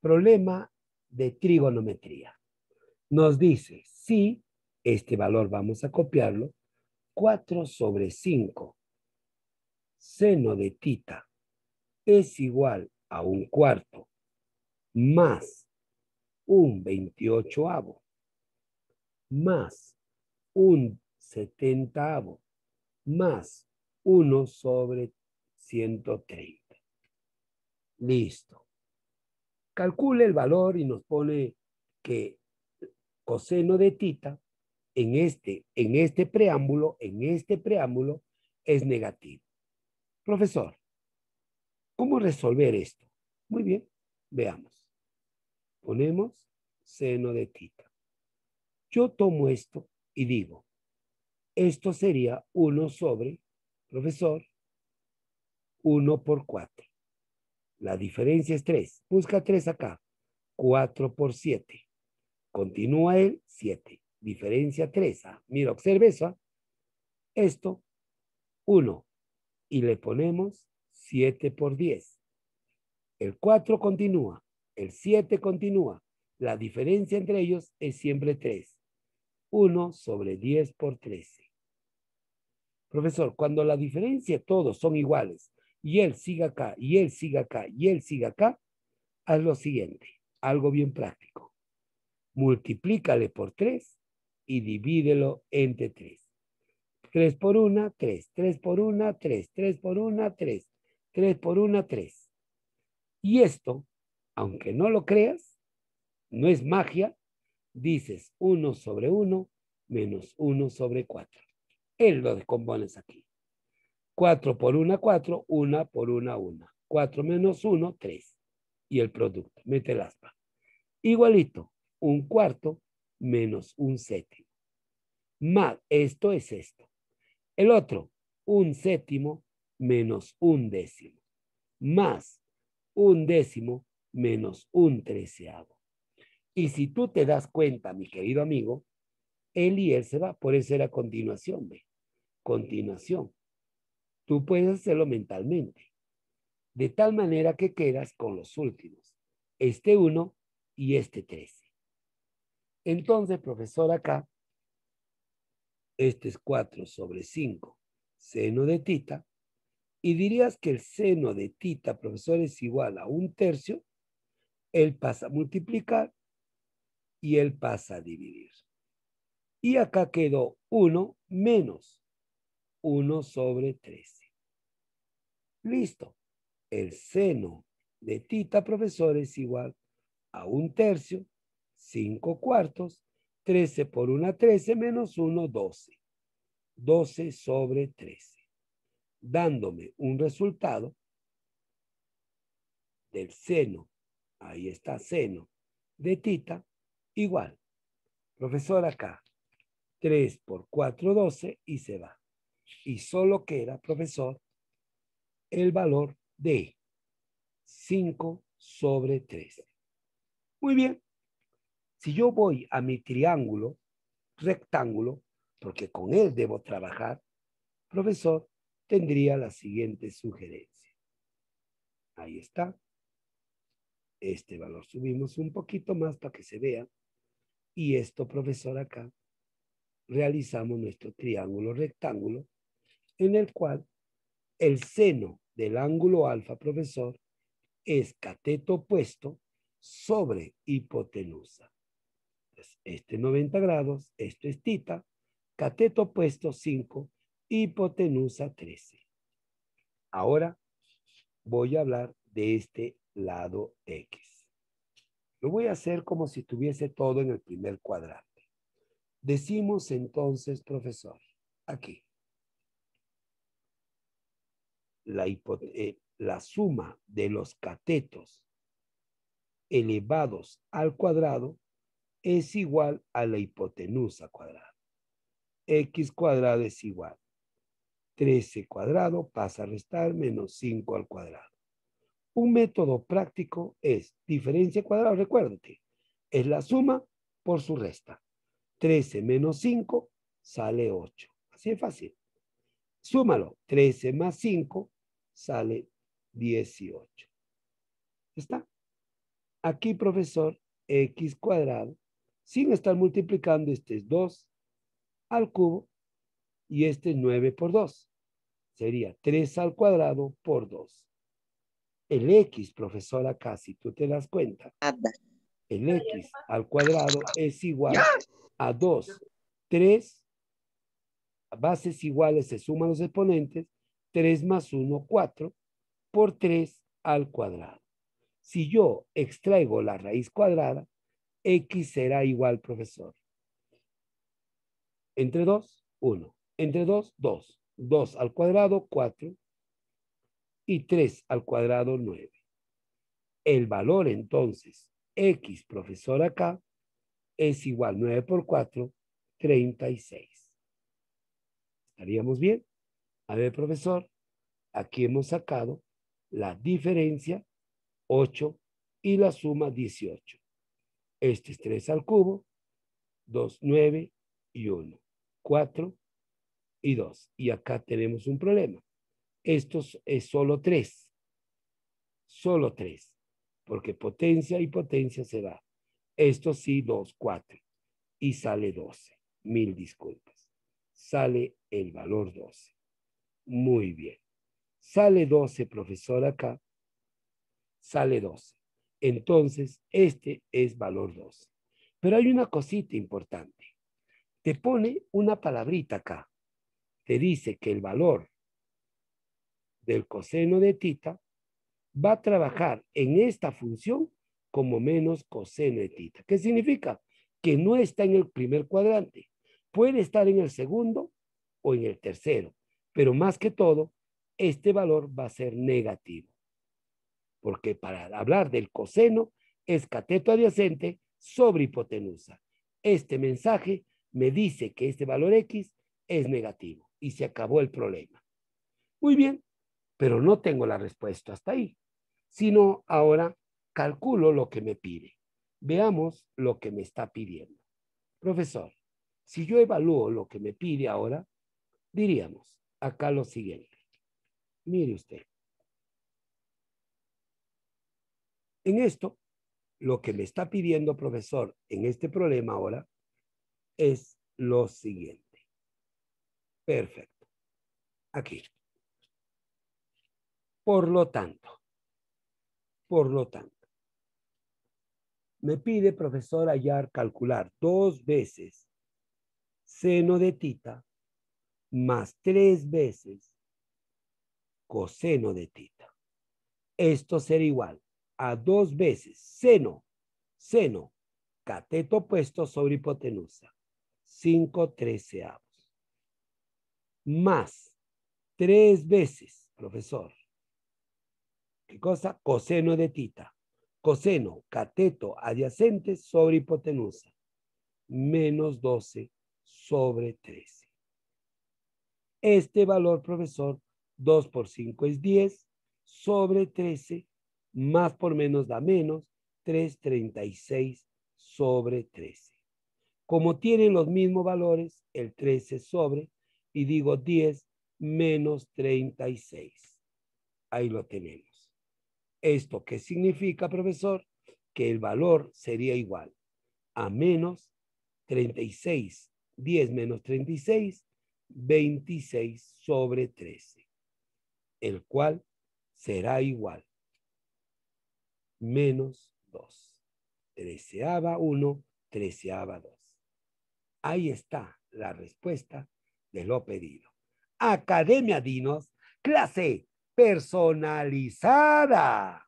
problema de trigonometría. Nos dice, si este valor vamos a copiarlo, 4 sobre 5 seno de tita es igual a un cuarto más un 28 avo más un 70 avo más 1 sobre 130. Listo calcula el valor y nos pone que coseno de tita en este, en este preámbulo, en este preámbulo es negativo. Profesor, ¿cómo resolver esto? Muy bien, veamos. Ponemos seno de tita. Yo tomo esto y digo, esto sería 1 sobre, profesor, 1 por 4. La diferencia es 3. Busca 3 acá. 4 por 7. Continúa el 7. Diferencia 3. Mira, observe eso. ¿ah? Esto, 1. Y le ponemos 7 por 10. El 4 continúa. El 7 continúa. La diferencia entre ellos es siempre 3. 1 sobre 10 por 13. Profesor, cuando la diferencia todos son iguales, y él siga acá, y él siga acá, y él siga acá, haz lo siguiente, algo bien práctico. Multiplícale por 3 y divídelo entre 3. 3 por 1, 3, 3 por 1, 3, 3 por 1, 3, 3 por 1, 3. Y esto, aunque no lo creas, no es magia, dices 1 sobre 1 menos 1 sobre 4. Él lo descompones aquí. 4 por 1, 4, 1 por 1, 1. 4 menos 1, 3. Y el producto, mete el aspa. Igualito, un cuarto menos un séptimo. Más, esto es esto. El otro, un séptimo menos un décimo. Más un décimo menos un treceavo. Y si tú te das cuenta, mi querido amigo, él y él e se va. Por eso era continuación, ve. Continuación Tú puedes hacerlo mentalmente, de tal manera que quedas con los últimos, este 1 y este 13. Entonces, profesor, acá, este es 4 sobre 5, seno de tita, y dirías que el seno de tita, profesor, es igual a un tercio, él pasa a multiplicar y él pasa a dividir. Y acá quedó 1 menos 1 sobre 3. Listo. El seno de tita, profesor, es igual a un tercio, 5 cuartos, 13 por una 13, menos 1, 12. 12 sobre 13. Dándome un resultado del seno, ahí está seno, de tita, igual. Profesor, acá, 3 por 4, 12 y se va. Y solo queda, profesor, el valor de 5 sobre 13. Muy bien. Si yo voy a mi triángulo, rectángulo, porque con él debo trabajar, profesor, tendría la siguiente sugerencia. Ahí está. Este valor subimos un poquito más para que se vea. Y esto, profesor, acá realizamos nuestro triángulo rectángulo en el cual el seno del ángulo alfa, profesor, es cateto opuesto sobre hipotenusa. este 90 grados, esto es tita, cateto opuesto 5, hipotenusa 13. Ahora voy a hablar de este lado X. Lo voy a hacer como si tuviese todo en el primer cuadrante. Decimos entonces, profesor, aquí, la, eh, la suma de los catetos elevados al cuadrado es igual a la hipotenusa cuadrada. X cuadrado es igual. 13 cuadrado pasa a restar menos 5 al cuadrado. Un método práctico es diferencia cuadrada, recuérdate, es la suma por su resta. 13 menos 5 sale 8. Así es fácil. Súmalo, 13 más 5 sale 18. ¿Está? Aquí, profesor, x cuadrado, sin estar multiplicando, este es 2 al cubo y este es 9 por 2. Sería 3 al cuadrado por 2. El x, profesora, casi tú te das cuenta. El x al cuadrado es igual a 2. 3 bases iguales se suman los exponentes 3 más 1, 4, por 3 al cuadrado. Si yo extraigo la raíz cuadrada, x será igual, profesor. Entre 2, 1. Entre 2, 2. 2 al cuadrado, 4. Y 3 al cuadrado, 9. El valor entonces, x, profesor, acá, es igual 9 por 4, 36. ¿Estaríamos bien? A ver, profesor, aquí hemos sacado la diferencia 8 y la suma 18. Este es 3 al cubo, 2, 9 y 1, 4 y 2. Y acá tenemos un problema. Esto es solo 3. Solo 3. Porque potencia y potencia se va. Esto sí, 2, 4. Y sale 12. Mil disculpas. Sale el valor 12. Muy bien. Sale 12, profesor, acá. Sale 12. Entonces, este es valor 12. Pero hay una cosita importante. Te pone una palabrita acá. Te dice que el valor del coseno de tita va a trabajar en esta función como menos coseno de tita. ¿Qué significa? Que no está en el primer cuadrante. Puede estar en el segundo o en el tercero, pero más que todo, este valor va a ser negativo. Porque para hablar del coseno es cateto adyacente sobre hipotenusa. Este mensaje me dice que este valor X es negativo y se acabó el problema. Muy bien, pero no tengo la respuesta hasta ahí, sino ahora calculo lo que me pide. Veamos lo que me está pidiendo. Profesor, si yo evalúo lo que me pide ahora, diríamos, acá lo siguiente. Mire usted. En esto, lo que me está pidiendo, profesor, en este problema ahora, es lo siguiente. Perfecto. Aquí. Por lo tanto, por lo tanto, me pide, profesor, hallar calcular dos veces seno de tita más tres veces coseno de tita. Esto será igual a dos veces seno, seno, cateto opuesto sobre hipotenusa, 5 treceavos, más tres veces, profesor, ¿qué cosa? Coseno de tita, coseno, cateto adyacente sobre hipotenusa, menos 12 sobre 3. Este valor, profesor, 2 por 5 es 10, sobre 13, más por menos da menos, 336 sobre 13. Como tienen los mismos valores, el 13 sobre, y digo 10 menos 36. Ahí lo tenemos. ¿Esto qué significa, profesor? Que el valor sería igual a menos 36. 10 menos 36 26 sobre 13, el cual será igual. Menos 2. Treceaba 1, Treceaba 2. Ahí está la respuesta de lo pedido. Academia Dinos, clase personalizada.